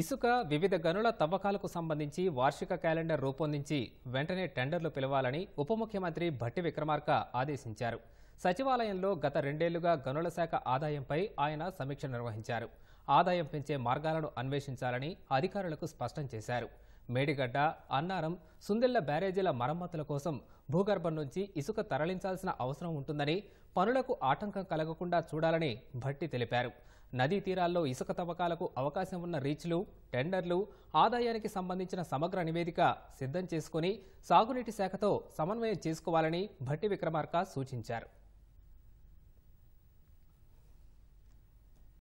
ఇసుక వివిధ గనుల తవ్వకాలకు సంబంధించి వార్షిక క్యాలెండర్ రూపొందించి వెంటనే టెండర్లు పిలవాలని ఉప ముఖ్యమంత్రి భట్టి విక్రమార్క ఆదేశించారు సచివాలయంలో గత రెండేళ్లుగా గనుల శాఖ ఆదాయంపై ఆయన సమీక్ష నిర్వహించారు ఆదాయం పెంచే మార్గాలను అన్వేషించాలని అధికారులకు స్పష్టం చేశారు మేడిగడ్డ అన్నారం సుందిళ్ల బ్యారేజీల మరమ్మతుల కోసం భూగర్భం నుంచి ఇసుక తరలించాల్సిన అవసరం ఉంటుందని పనులకు ఆటంకం కలగకుండా చూడాలని భట్టి తెలిపారు నదీ తీరాల్లో ఇసుక తవ్వకాలకు అవకాశం ఉన్న రీచ్లు టెండర్లు ఆదాయానికి సంబంధించిన సమగ్ర నివేదిక సిద్ధం చేసుకుని సాగునీటి శాఖతో సమన్వయం చేసుకోవాలని భట్టి విక్రమార్క సూచించారు